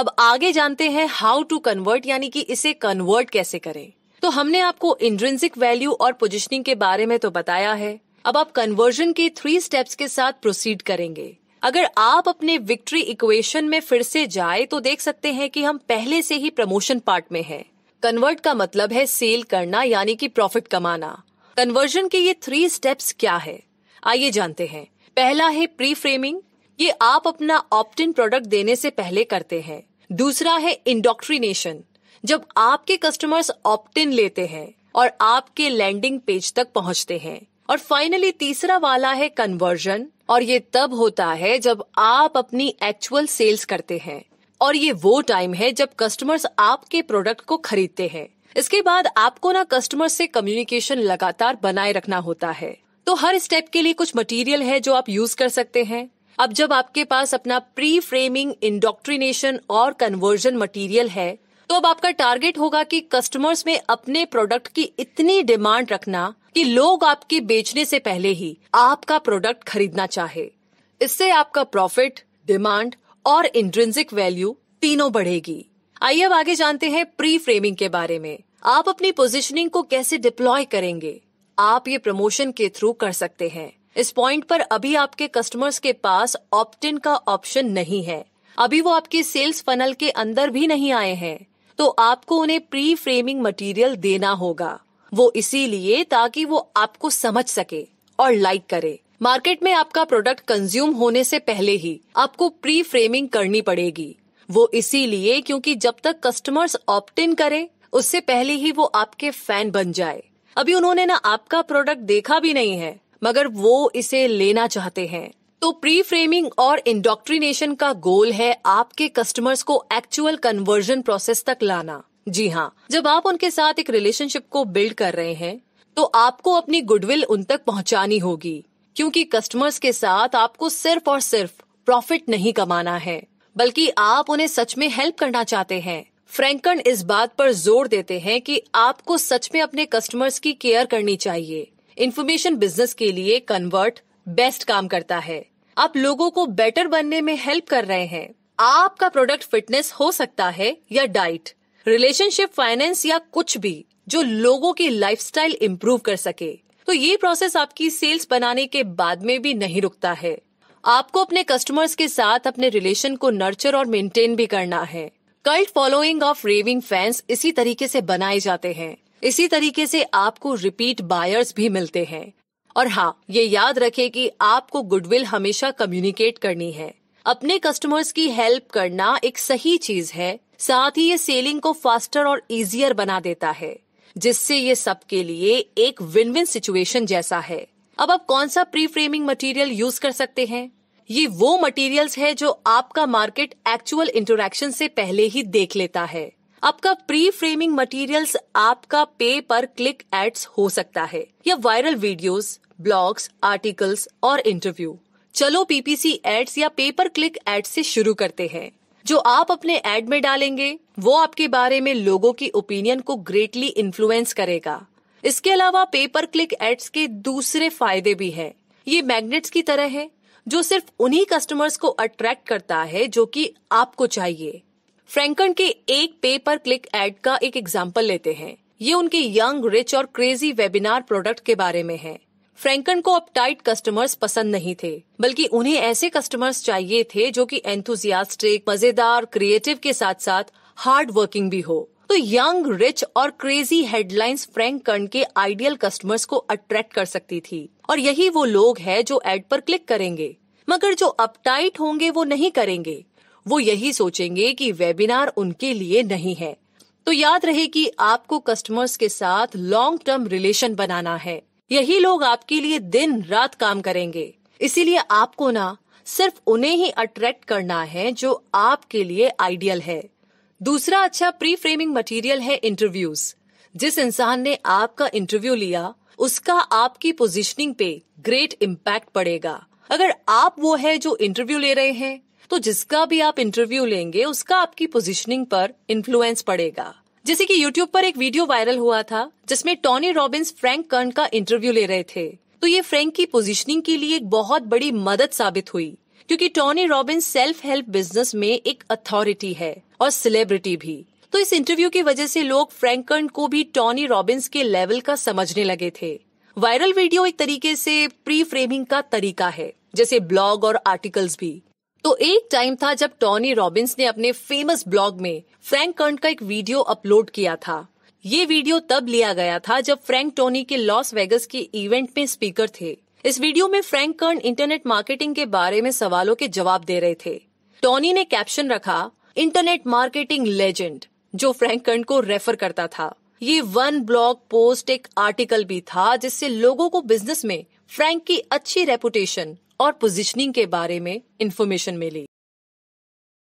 अब आगे जानते हैं हाउ टू कन्वर्ट यानी कि इसे कन्वर्ट कैसे करें तो हमने आपको इंट्रेंसिक वैल्यू और पोजिशनिंग के बारे में तो बताया है अब आप कन्वर्जन के थ्री स्टेप्स के साथ प्रोसीड करेंगे अगर आप अपने विक्ट्री इक्वेशन में फिर से जाए तो देख सकते हैं कि हम पहले से ही प्रमोशन पार्ट में हैं। कन्वर्ट का मतलब है सेल करना यानी कि प्रॉफिट कमाना कन्वर्जन के ये थ्री स्टेप्स क्या है आइए जानते हैं पहला है प्री फ्रेमिंग ये आप अपना ऑप्टिन प्रोडक्ट देने से पहले करते हैं दूसरा है इंडोक्ट्रिनेशन जब आपके कस्टमर्स ऑप्टिन लेते हैं और आपके लैंडिंग पेज तक पहुंचते हैं और फाइनली तीसरा वाला है कन्वर्जन और ये तब होता है जब आप अपनी एक्चुअल सेल्स करते हैं और ये वो टाइम है जब कस्टमर्स आपके प्रोडक्ट को खरीदते हैं इसके बाद आपको ना कस्टमर से कम्युनिकेशन लगातार बनाए रखना होता है तो हर स्टेप के लिए कुछ मटेरियल है जो आप यूज कर सकते हैं अब जब आपके पास अपना प्री फ्रेमिंग इंडोक्ट्रिनेशन और कन्वर्जन मटेरियल है तो अब आपका टारगेट होगा कि कस्टमर्स में अपने प्रोडक्ट की इतनी डिमांड रखना कि लोग आपके बेचने से पहले ही आपका प्रोडक्ट खरीदना चाहे इससे आपका प्रॉफिट डिमांड और इंट्रेंसिक वैल्यू तीनों बढ़ेगी आइए अब आगे जानते हैं प्री फ्रेमिंग के बारे में आप अपनी पोजिशनिंग को कैसे डिप्लॉय करेंगे आप ये प्रमोशन के थ्रू कर सकते हैं इस पॉइंट पर अभी आपके कस्टमर्स के पास ऑप्ट इन का ऑप्शन नहीं है अभी वो आपके सेल्स फनल के अंदर भी नहीं आए हैं तो आपको उन्हें प्री फ्रेमिंग मटेरियल देना होगा वो इसीलिए ताकि वो आपको समझ सके और लाइक करे मार्केट में आपका प्रोडक्ट कंज्यूम होने से पहले ही आपको प्री फ्रेमिंग करनी पड़ेगी वो इसीलिए क्योंकि जब तक कस्टमर्स ऑप्ट इन करें उससे पहले ही वो आपके फैन बन जाए अभी उन्होंने ना आपका प्रोडक्ट देखा भी नहीं है मगर वो इसे लेना चाहते हैं तो प्री फ्रेमिंग और इंडोक्ट्रिनेशन का गोल है आपके कस्टमर्स को एक्चुअल कन्वर्जन प्रोसेस तक लाना जी हाँ जब आप उनके साथ एक रिलेशनशिप को बिल्ड कर रहे हैं तो आपको अपनी गुडविल उन तक पहुंचानी होगी क्योंकि कस्टमर्स के साथ आपको सिर्फ और सिर्फ प्रॉफिट नहीं कमाना है बल्कि आप उन्हें सच में हेल्प करना चाहते हैं फ्रैंकन इस बात पर जोर देते हैं कि आपको सच में अपने कस्टमर्स की केयर करनी चाहिए इन्फॉर्मेशन बिजनेस के लिए कन्वर्ट बेस्ट काम करता है आप लोगों को बेटर बनने में हेल्प कर रहे हैं आपका प्रोडक्ट फिटनेस हो सकता है या डाइट रिलेशनशिप फाइनेंस या कुछ भी जो लोगों की लाइफस्टाइल इम्प्रूव कर सके तो ये प्रोसेस आपकी सेल्स बनाने के बाद में भी नहीं रुकता है आपको अपने कस्टमर्स के साथ अपने रिलेशन को नर्चर और मेंटेन भी करना है cult following of raving fans इसी तरीके से बनाए जाते हैं इसी तरीके से आपको रिपीट बायर्स भी मिलते हैं और हाँ ये याद रखें कि आपको गुडविल हमेशा कम्युनिकेट करनी है अपने कस्टमर्स की हेल्प करना एक सही चीज है साथ ही ये सेलिंग को फास्टर और इजियर बना देता है जिससे ये सबके लिए एक विन विन सिचुएशन जैसा है अब आप कौन सा प्री फ्रेमिंग मटेरियल यूज कर सकते हैं ये वो मटेरियल्स है जो आपका मार्केट एक्चुअल इंटरेक्शन से पहले ही देख लेता है आपका प्री फ्रेमिंग मटेरियल्स आपका पे पर क्लिक एड्स हो सकता है या वायरल वीडियोस, ब्लॉग्स आर्टिकल्स और इंटरव्यू चलो पीपीसी एड्स या पे पर क्लिक एड्स से शुरू करते हैं जो आप अपने एड में डालेंगे वो आपके बारे में लोगों की ओपिनियन को ग्रेटली इन्फ्लुएंस करेगा इसके अलावा पे पर क्लिक एड्स के दूसरे फायदे भी हैं। ये मैग्नेट्स की तरह है जो सिर्फ उन्हीं कस्टमर्स को अट्रैक्ट करता है जो कि आपको चाहिए फ्रैंकन के एक पे पर क्लिक एड का एक एग्जाम्पल लेते हैं ये उनके यंग रिच और क्रेजी वेबिनार प्रोडक्ट के बारे में है फ्रैंकन को अपटाइट कस्टमर्स पसंद नहीं थे बल्कि उन्हें ऐसे कस्टमर्स चाहिए थे जो कि एंथुजियास्टिक मजेदार क्रिएटिव के साथ साथ हार्ड वर्किंग भी हो तो यंग रिच और क्रेजी हेडलाइंस फ्रैंक कर्ण के आइडियल कस्टमर्स को अट्रैक्ट कर सकती थी और यही वो लोग हैं जो एड पर क्लिक करेंगे मगर जो अपटाइट होंगे वो नहीं करेंगे वो यही सोचेंगे कि वेबिनार उनके लिए नहीं है तो याद रहे कि आपको कस्टमर्स के साथ लॉन्ग टर्म रिलेशन बनाना है यही लोग आपके लिए दिन रात काम करेंगे इसीलिए आपको ना सिर्फ उन्हें ही अट्रैक्ट करना है जो आपके लिए आइडियल है दूसरा अच्छा प्री फ्रेमिंग मटेरियल है इंटरव्यूज जिस इंसान ने आपका इंटरव्यू लिया उसका आपकी पोजीशनिंग पे ग्रेट इम्पैक्ट पड़ेगा अगर आप वो है जो इंटरव्यू ले रहे हैं तो जिसका भी आप इंटरव्यू लेंगे उसका आपकी पोजीशनिंग पर इन्फ्लुएंस पड़ेगा जैसे कि यूट्यूब पर एक वीडियो वायरल हुआ था जिसमें टॉनी रॉबिन्स फ्रैंक कर्न का इंटरव्यू ले रहे थे तो ये फ्रैंक की पोजीशनिंग के लिए एक बहुत बड़ी मदद साबित हुई क्योंकि Tony Robbins self help business में एक अथॉरिटी है और सेलिब्रिटी भी तो इस इंटरव्यू की वजह से लोग कर्न को भी टॉनी रॉबिन्स के लेवल का समझने लगे थे वायरल वीडियो एक तरीके से प्री फ्रेमिंग का तरीका है जैसे ब्लॉग और आर्टिकल्स भी तो एक टाइम था जब टॉनी रॉबिन्स ने अपने फेमस ब्लॉग में फ्रैंक कर्न का एक वीडियो अपलोड किया था ये वीडियो तब लिया गया था जब फ्रैंक टोनी के लॉस वेगस के इवेंट में स्पीकर थे इस वीडियो में फ्रैंक कर्न इंटरनेट मार्केटिंग के बारे में सवालों के जवाब दे रहे थे टॉनी ने कैप्शन रखा इंटरनेट मार्केटिंग लेजेंड जो फ्रैंक कर्न को रेफर करता था ये वन ब्लॉग पोस्ट एक आर्टिकल भी था जिससे लोगों को बिजनेस में फ्रैंक की अच्छी रेपुटेशन और पोजीशनिंग के बारे में इंफॉर्मेशन मिली